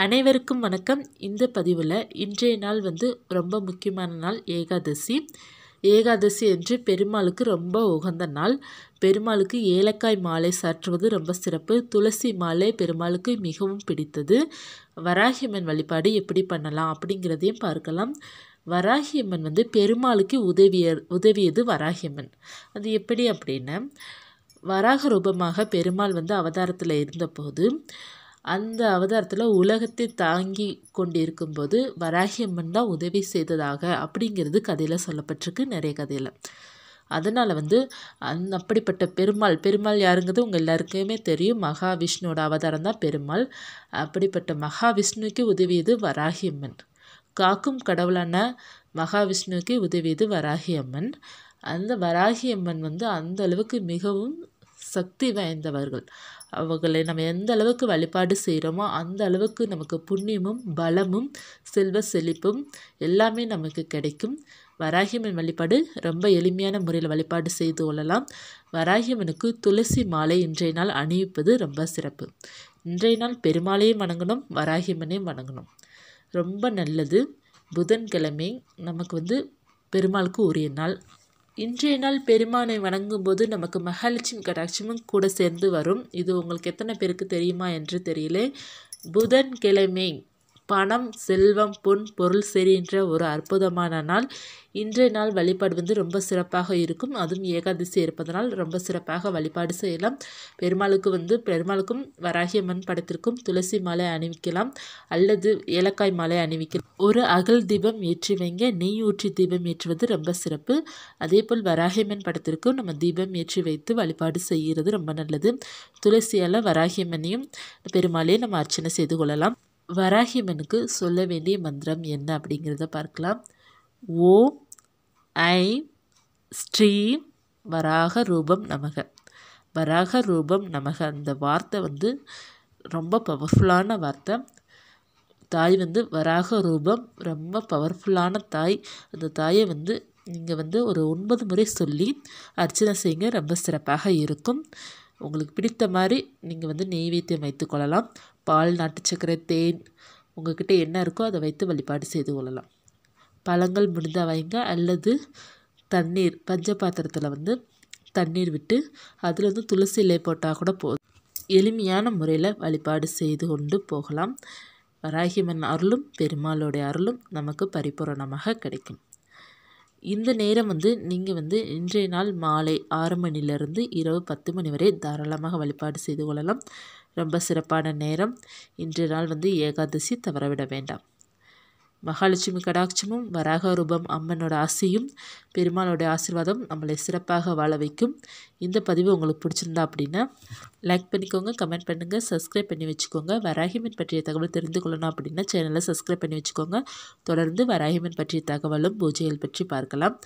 அனைவருக்கும் வணக்கம் இந்த பதிவில் இன்றைய நாள் வந்து ரொம்ப முக்கியமான நாள் ஏகாதசி ஏகாதசி என்று பெருமாளுக்கு ரொம்ப உகந்த நாள் பெருமாளுக்கு ஏலக்காய் மாலை சாற்றுவது ரொம்ப சிறப்பு துளசி மாலை பெருமாளுக்கு மிகவும் பிடித்தது வராகியம்மன் வழிபாடு எப்படி பண்ணலாம் அப்படிங்கிறதையும் பார்க்கலாம் வராகியம்மன் வந்து பெருமாளுக்கு உதவிய உதவியது வராகியம்மன் அது எப்படி அப்படின்னா வராக ரூபமாக பெருமாள் வந்து அவதாரத்தில் இருந்தபோது அந்த அவதாரத்தில் உலகத்தை தாங்கி கொண்டிருக்கும் போது வராகியம்மன் தான் உதவி செய்ததாக அப்படிங்கிறது கதையில் சொல்லப்பட்டிருக்கு நிறைய கதையில் அதனால் வந்து அந் அப்படிப்பட்ட பெருமாள் பெருமாள் யாருங்கிறது உங்கள் எல்லாருக்குமே தெரியும் மகாவிஷ்ணுவோட அவதாரம் தான் பெருமாள் அப்படிப்பட்ட மகாவிஷ்ணுவுக்கு உதவியது வராகியம்மன் காக்கும் கடவுளான மகாவிஷ்ணுக்கு உதவியது வராகியம்மன் அந்த வராகியம்மன் வந்து அந்த அளவுக்கு மிகவும் சக்தி வாய்ந்தவர்கள் அவர்களை நம்ம எந்த அளவுக்கு வழிபாடு செய்கிறோமோ அந்த அளவுக்கு நமக்கு புண்ணியமும் பலமும் செல்வ செழிப்பும் எல்லாமே நமக்கு கிடைக்கும் வராகியம்மன் வழிபாடு ரொம்ப எளிமையான முறையில் வழிபாடு செய்து கொள்ளலாம் வராகியம்மனுக்கு துளசி மாலை இன்றைய நாள் அணிவிப்பது ரொம்ப சிறப்பு இன்றைய நாள் பெருமாளையும் வணங்கணும் வராகியம்மனையும் வணங்கணும் ரொம்ப நல்லது புதன்கிழமை நமக்கு வந்து பெருமாளுக்கு உரிய நாள் இன்றைய நாள் பெருமானை வணங்கும் போது நமக்கு மகாலட்சுமி கடாட்சமும் கூட சேர்ந்து வரும் இது உங்களுக்கு எத்தனை பேருக்கு தெரியுமா என்று தெரியல புதன் கிழமை பணம் செல்வம் பொன் பொருள் சரி என்ற ஒரு அற்புதமான நாள் இன்றைய நாள் வழிபாடு வந்து ரொம்ப சிறப்பாக இருக்கும் அதுவும் ஏகாதசி இருப்பதனால் ரொம்ப சிறப்பாக வழிபாடு செய்யலாம் பெருமாளுக்கு வந்து பெருமாளுக்கும் வராகிய மண் படத்திற்கும் துளசி மாலை அணிவிக்கலாம் அல்லது ஏலக்காய் மாலை அணிவிக்கலாம் ஒரு அகல் தீபம் ஏற்றி வைங்க நெய் ஊற்றி தீபம் ஏற்றுவது ரொம்ப சிறப்பு அதே போல் வராகியம்மன் படத்திற்கும் நம்ம தீபம் ஏற்றி வைத்து வழிபாடு செய்கிறது ரொம்ப நல்லது துளசியால் வராகியம்மனையும் பெருமாளையும் நம்ம அர்ச்சனை செய்து கொள்ளலாம் வராகிமனுக்கு சொல்ல வேண்டிய மந்திரம் என்ன அப்படிங்கிறத பார்க்கலாம் ஓம் ஐ ஸ்ட்ரீம் வராக ரூபம் நமக வராக ரூபம் நமக அந்த வார்த்தை வந்து ரொம்ப பவர்ஃபுல்லான வார்த்தை தாய் வந்து வராக ரூபம் ரொம்ப பவர்ஃபுல்லான தாய் அந்த தாயை வந்து நீங்கள் வந்து ஒரு ஒன்பது முறை சொல்லி அர்ச்சனை செய்யுங்க ரொம்ப சிறப்பாக இருக்கும் உங்களுக்கு பிடித்த மாதிரி நீங்கள் வந்து நெய்வேத்தியம் வைத்துக்கொள்ளலாம் பால் நாட்டு சக்கரை தேன் உங்கள்கிட்ட என்ன இருக்கோ அதை வைத்து வழிபாடு செய்து கொள்ளலாம் பழங்கள் முடிந்த வைங்க அல்லது தண்ணீர் பஞ்ச பாத்திரத்தில் வந்து தண்ணீர் விட்டு அதில் வந்து துளசி இலை போட்டால் கூட போதும் எளிமையான முறையில் வழிபாடு செய்து கொண்டு போகலாம் வராகிமன் அருளும் பெருமாளுடைய அருளும் நமக்கு பரிபூரணமாக கிடைக்கும் இந்த நேரம் வந்து நீங்கள் வந்து இன்றைய நாள் மாலை ஆறு மணிலிருந்து இரவு பத்து மணி வரை தாராளமாக வழிபாடு செய்து கொள்ளலாம் ரொம்ப சிறப்பான நேரம் இன்று நாள் வந்து ஏகாதசி தவறவிட வேண்டாம் மகாலட்சுமி கடாட்சமும் வராக ரூபம் அம்மனோட ஆசையும் பெருமாளோட ஆசிர்வாதம் நம்மளை சிறப்பாக வாழ வைக்கும் இந்த பதிவு உங்களுக்கு பிடிச்சிருந்தா அப்படின்னா லைக் பண்ணிக்கோங்க கமெண்ட் பண்ணுங்கள் சப்ஸ்கிரைப் பண்ணி வச்சுக்கோங்க வராகிமன் பற்றிய தகவல் தெரிந்து கொள்ளணும் அப்படின்னா சேனலை சப்ஸ்கிரைப் பண்ணி வச்சுக்கோங்க தொடர்ந்து வராகிமன் பற்றிய தகவலும் பூஜைகள் பற்றி பார்க்கலாம்